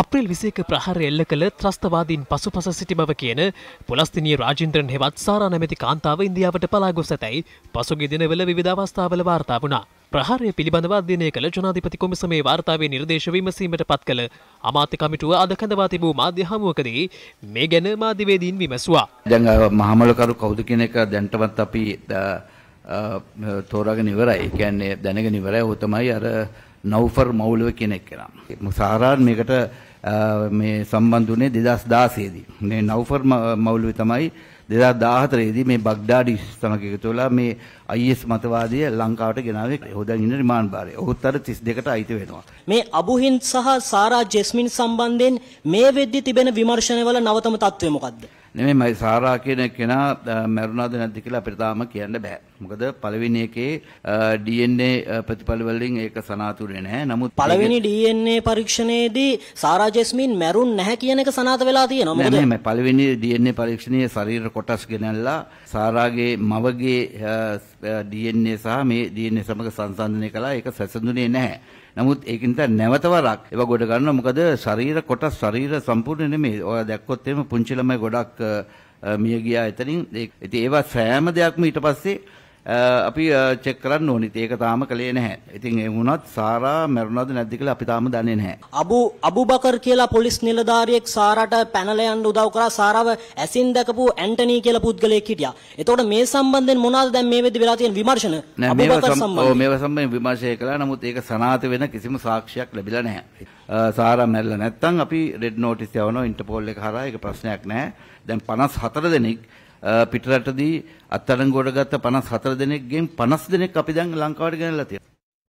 අප්‍රේල් විසේක ප්‍රහර එල්ල කළ ත්‍රස්තවාදීන් පසු පස සිටි බව කියන පුලස්තිනී රාජින්ද්‍රන් හෙවත් සාරා නැමැති කාන්තාව ඉන්දියාවට පලාගොස් ඇතැයි පසුගිය දිනවල විවිධ අවස්ථාවල වාර්තා වුණා. ප්‍රහාරය පිළිබඳව අධ්‍යයනය කළ ජනාධිපති කොමිසමේ වාර්තාවේ නිර්දේශ විමසීමට පත් කළ අමාත්‍ය කමිටුව අද කඳවා තිබූ මාධ්‍ය හමුවකදී මේ ගැන මාධ්‍යවේදීන් විමසුවා. දැන් මහමලකරු කවුද කියන එක දැන්ටවත් අපි තෝරාගෙන ඉවරයි. කියන්නේ දැනගෙන ඉවරයි. ඔහු තමයි අර නෞෆර් මවුලව කෙනෙක් කියලා. මුසාරාන් මේකට මේ සම්බන්ධ වුණේ 2016 දී. මේ නෞෆර් මවුලව තමයි 2014 දී මේ බග්දාඩි සමග එකතු වෙලා මේ IS මතවාදය ලංකාවට ගෙනාවේ. ඔහු දැන් ඉන්නේ රිමාන්ඩ් බාරේ. ඔහුත් අර 32ට අයිති වෙනවා. මේ අබුහින් සහ සාරා ජෙස්මින් සම්බන්ධයෙන් මේ වෙද්දි තිබෙන විමර්ශනවල නවතම තත්ත්වය මොකද්ද? නෙමෙයි මයි සාරා කියන කෙනා මැරුණාද නැද්ද කියලා අපිට තාම කියන්න බෑ. මොකද පළවෙනි එකේ DNA ප්‍රතිඵල වලින් ඒක සනාතුනේ නැහැ. නමුත් පළවෙනි DNA පරීක්ෂණයේදී සාරා ජස්මින් මැරුන් නැහැ කියන එක සනාත වෙලා තියෙනවා. මොකද නෑ නෑ පළවෙනි DNA පරීක්ෂණයේ ශරීර කොටස් ගෙනල්ලා සාරාගේ මවගේ DNA සහ මේ DNA සමග සංසන්දනය කළා. ඒක සැසඳුනේ නැහැ. නමුත් ඒකින් තමයි නැවත වරක් ඒවා ගොඩ ගන්නවා. මොකද ශරීර කොටස් ශරීර සම්පූර්ණ නෙමෙයි. ඔය දැක්කොත් එහෙම පුංචි ළමයි ගොඩක් මිය ගියා එතනින් ඉතින් ඒවා සෑම දෙයක්ම ඊට පස්සේ අපි චෙක් කරන්න ඕනි. ඒක තාම කලේ නැහැ. ඉතින් ඒ වුණත් සාරා මැරුණාද නැද්ද කියලා අපි තාම දන්නේ නැහැ. අබු අබුබකර් කියලා පොලිස් නිලධාරියෙක් සාරාට පැනල යන්න උදව් කරා සාරාව ඇසින් දැකපු ඇන්ටනි කියලා පුද්ගලයෙක් හිටියා. එතකොට මේ සම්බන්ධයෙන් මොනවද දැන් මේ වෙද්දි වෙලා තියෙන විමර්ශන? අබුබකර් සම්බන්ධව. ඔව් මේවා සම්බන්ධයෙන් විමර්ශය කළා. නමුත් ඒක සනාථ වෙන කිසිම සාක්ෂියක් ලැබිලා නැහැ. සාරා මැරෙලා නැත්තම් අපි රෙඩ් නෝටිස් යවනවා ඉන්ටර්පෝල් එක හරහා. ඒක ප්‍රශ්නයක් නැහැ. දැන් 54 දෙනෙක් පිටරටදී අත්අඩංගුවට ගත්ත 54 දෙනෙක්ගෙන් 50 දෙනෙක් අපි දැන් ලංකාවට ගෙනල්ලා තියෙනවා.